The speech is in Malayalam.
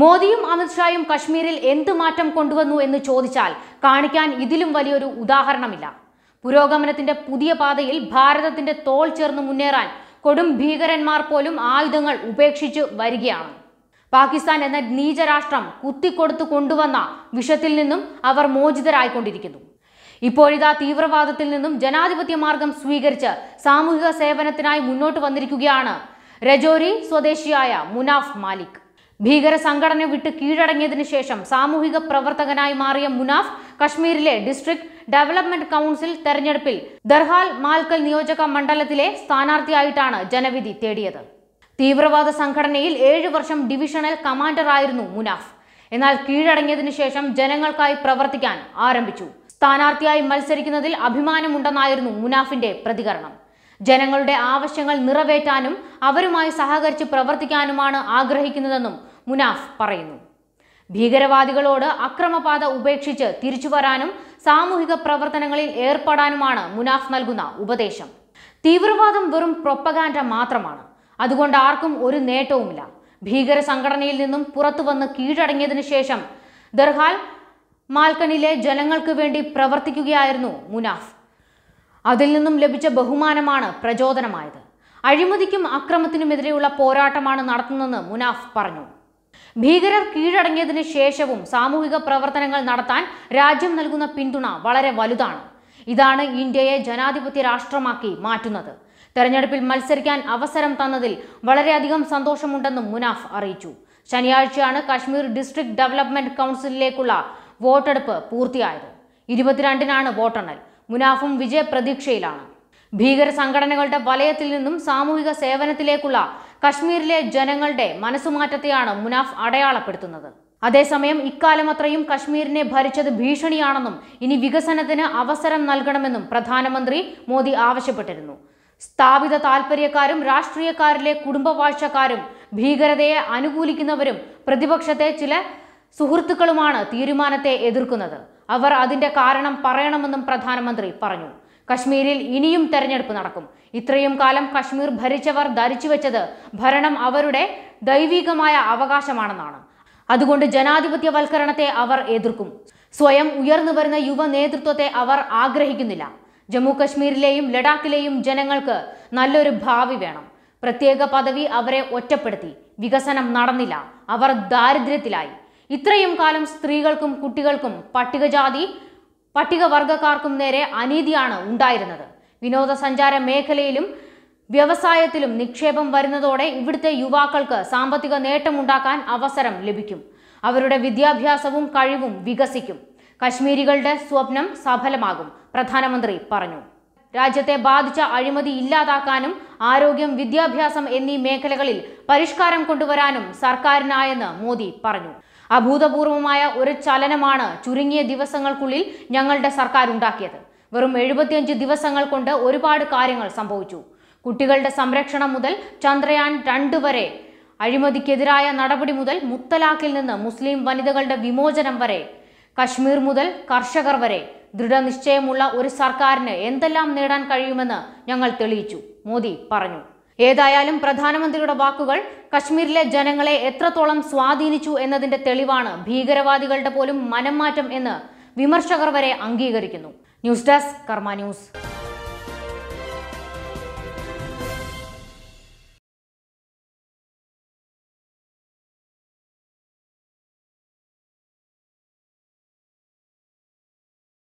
മോദിയും അമിത്ഷായും കശ്മീരിൽ എന്ത് മാറ്റം കൊണ്ടുവന്നു എന്ന് ചോദിച്ചാൽ കാണിക്കാൻ ഇതിലും വലിയൊരു ഉദാഹരണമില്ല പുരോഗമനത്തിന്റെ പുതിയ പാതയിൽ ഭാരതത്തിന്റെ തോൾ ചേർന്ന് മുന്നേറാൻ കൊടും ഭീകരന്മാർ പോലും ആയുധങ്ങൾ ഉപേക്ഷിച്ച് വരികയാണ് പാകിസ്ഥാൻ എന്ന നീചരാഷ്ട്രം കുത്തിക്കൊടുത്തു കൊണ്ടുവന്ന വിഷത്തിൽ നിന്നും അവർ മോചിതരായിക്കൊണ്ടിരിക്കുന്നു ഇപ്പോഴിതാ തീവ്രവാദത്തിൽ നിന്നും ജനാധിപത്യ മാർഗം സ്വീകരിച്ച് സാമൂഹിക സേവനത്തിനായി മുന്നോട്ട് വന്നിരിക്കുകയാണ് രജോരി സ്വദേശിയായ മുനാഫ് മാലിക് ഭീകര സംഘടന വിട്ട് കീഴടങ്ങിയതിനു ശേഷം സാമൂഹിക പ്രവർത്തകനായി മാറിയ മുനാഫ് കശ്മീരിലെ ഡിസ്ട്രിക്ട് ഡെവലപ്മെന്റ് കൗൺസിൽ തെരഞ്ഞെടുപ്പിൽ ദർഹാൽ മാൽക്കൽ നിയോജക മണ്ഡലത്തിലെ സ്ഥാനാർത്ഥിയായിട്ടാണ് ജനവിധി തേടിയത് തീവ്രവാദ സംഘടനയിൽ ഏഴു വർഷം ഡിവിഷണൽ കമാൻഡറായിരുന്നു മുനാഫ് എന്നാൽ കീഴടങ്ങിയതിനു ശേഷം ജനങ്ങൾക്കായി പ്രവർത്തിക്കാൻ ആരംഭിച്ചു സ്ഥാനാർത്ഥിയായി മത്സരിക്കുന്നതിൽ അഭിമാനമുണ്ടെന്നായിരുന്നു മുനാഫിന്റെ പ്രതികരണം ജനങ്ങളുടെ ആവശ്യങ്ങൾ നിറവേറ്റാനും അവരുമായി സഹകരിച്ച് പ്രവർത്തിക്കാനുമാണ് ആഗ്രഹിക്കുന്നതെന്നും മുനാഫ് പറയുന്നു ഭീകരവാദികളോട് അക്രമപാത ഉപേക്ഷിച്ച് തിരിച്ചു വരാനും സാമൂഹിക പ്രവർത്തനങ്ങളിൽ ഏർപ്പെടാനുമാണ് മുനാഫ് നൽകുന്ന ഉപദേശം തീവ്രവാദം വെറും പ്രൊപ്പഗാൻഡ മാത്രമാണ് അതുകൊണ്ട് ആർക്കും ഒരു നേട്ടവുമില്ല ഭീകര സംഘടനയിൽ നിന്നും പുറത്തു വന്ന് കീഴടങ്ങിയതിനു ശേഷം ദർഹാൽ മാൽക്കണിലെ ജനങ്ങൾക്ക് വേണ്ടി പ്രവർത്തിക്കുകയായിരുന്നു മുനാഫ് അതിൽ നിന്നും ലഭിച്ച ബഹുമാനമാണ് പ്രചോദനമായത് അഴിമതിക്കും അക്രമത്തിനുമെതിരെയുള്ള പോരാട്ടമാണ് നടത്തുന്നതെന്ന് മുനാഫ് പറഞ്ഞു ഭീകരർ കീഴടങ്ങിയതിന് ശേഷവും സാമൂഹിക പ്രവർത്തനങ്ങൾ നടത്താൻ രാജ്യം നൽകുന്ന പിന്തുണ വളരെ വലുതാണ് ഇതാണ് ഇന്ത്യയെ ജനാധിപത്യ രാഷ്ട്രമാക്കി മാറ്റുന്നത് തെരഞ്ഞെടുപ്പിൽ മത്സരിക്കാൻ അവസരം തന്നതിൽ വളരെയധികം സന്തോഷമുണ്ടെന്നും മുനാഫ് അറിയിച്ചു ശനിയാഴ്ചയാണ് കശ്മീർ ഡിസ്ട്രിക്ട് ഡെവലപ്മെന്റ് കൗൺസിലിലേക്കുള്ള വോട്ടെടുപ്പ് പൂർത്തിയായത് ഇരുപത്തിരണ്ടിനാണ് വോട്ടെണ്ണൽ മുനാഫും വിജയപ്രതീക്ഷയിലാണ് ഭീകര സംഘടനകളുടെ വലയത്തിൽ നിന്നും സാമൂഹിക സേവനത്തിലേക്കുള്ള കശ്മീരിലെ ജനങ്ങളുടെ മനസ്സുമാറ്റത്തെയാണ് മുനാഫ് അടയാളപ്പെടുത്തുന്നത് അതേസമയം ഇക്കാലം അത്രയും കശ്മീരിനെ ഭരിച്ചത് ഭീഷണിയാണെന്നും ഇനി വികസനത്തിന് അവസരം നൽകണമെന്നും പ്രധാനമന്ത്രി മോദി ആവശ്യപ്പെട്ടിരുന്നു സ്ഥാപിത താൽപ്പര്യക്കാരും രാഷ്ട്രീയക്കാരിലെ കുടുംബവാഴ്ചക്കാരും ഭീകരതയെ അനുകൂലിക്കുന്നവരും പ്രതിപക്ഷത്തെ ചില സുഹൃത്തുക്കളുമാണ് തീരുമാനത്തെ എതിർക്കുന്നത് അവർ അതിന്റെ കാരണം പറയണമെന്നും പ്രധാനമന്ത്രി പറഞ്ഞു കശ്മീരിൽ ഇനിയും തെരഞ്ഞെടുപ്പ് നടക്കും ഇത്രയും കാലം കശ്മീർ ഭരിച്ചവർ ധരിച്ചു വെച്ചത് ഭരണം അവരുടെ ദൈവികമായ അവകാശമാണെന്നാണ് അതുകൊണ്ട് ജനാധിപത്യവൽക്കരണത്തെ അവർ എതിർക്കും സ്വയം ഉയർന്നു വരുന്ന യുവ നേതൃത്വത്തെ അവർ ആഗ്രഹിക്കുന്നില്ല ജമ്മു കശ്മീരിലെയും ലഡാക്കിലെയും ജനങ്ങൾക്ക് നല്ലൊരു ഭാവി വേണം പ്രത്യേക പദവി അവരെ ഒറ്റപ്പെടുത്തി വികസനം നടന്നില്ല അവർ ദാരിദ്ര്യത്തിലായി ഇത്രയും കാലം സ്ത്രീകൾക്കും കുട്ടികൾക്കും പട്ടികജാതി പട്ടികവർഗക്കാർക്കും നേരെ അനീതിയാണ് ഉണ്ടായിരുന്നത് വിനോദസഞ്ചാര മേഖലയിലും വ്യവസായത്തിലും നിക്ഷേപം വരുന്നതോടെ ഇവിടുത്തെ യുവാക്കൾക്ക് സാമ്പത്തിക നേട്ടമുണ്ടാക്കാൻ അവസരം ലഭിക്കും അവരുടെ വിദ്യാഭ്യാസവും കഴിവും വികസിക്കും കശ്മീരികളുടെ സ്വപ്നം സഫലമാകും പ്രധാനമന്ത്രി പറഞ്ഞു രാജ്യത്തെ ബാധിച്ച അഴിമതി ഇല്ലാതാക്കാനും ആരോഗ്യം വിദ്യാഭ്യാസം എന്നീ മേഖലകളിൽ പരിഷ്കാരം കൊണ്ടുവരാനും സർക്കാരിനായെന്ന് മോദി പറഞ്ഞു അഭൂതപൂർവമായ ഒരു ചലനമാണ് ചുരുങ്ങിയ ദിവസങ്ങൾക്കുള്ളിൽ ഞങ്ങളുടെ സർക്കാർ ഉണ്ടാക്കിയത് വെറും എഴുപത്തിയഞ്ച് ദിവസങ്ങൾ കൊണ്ട് ഒരുപാട് കാര്യങ്ങൾ സംഭവിച്ചു കുട്ടികളുടെ സംരക്ഷണം മുതൽ ചന്ദ്രയാൻ രണ്ട് വരെ അഴിമതിക്കെതിരായ നടപടി മുതൽ മുത്തലാഖിൽ നിന്ന് മുസ്ലിം വനിതകളുടെ വിമോചനം വരെ കശ്മീർ മുതൽ കർഷകർ വരെ ദൃഢനിശ്ചയമുള്ള ഒരു സർക്കാരിന് എന്തെല്ലാം നേടാൻ കഴിയുമെന്ന് ഞങ്ങൾ തെളിയിച്ചു മോദി പറഞ്ഞു ഏതായാലും പ്രധാനമന്ത്രിയുടെ വാക്കുകൾ കശ്മീരിലെ ജനങ്ങളെ എത്രത്തോളം സ്വാധീനിച്ചു എന്നതിന്റെ തെളിവാണ് ഭീകരവാദികളുടെ പോലും മനംമാറ്റം എന്ന് വിമർശകർ വരെ അംഗീകരിക്കുന്നു ന്യൂസ് ഡെസ്ക് കർമ്മ ന്യൂസ്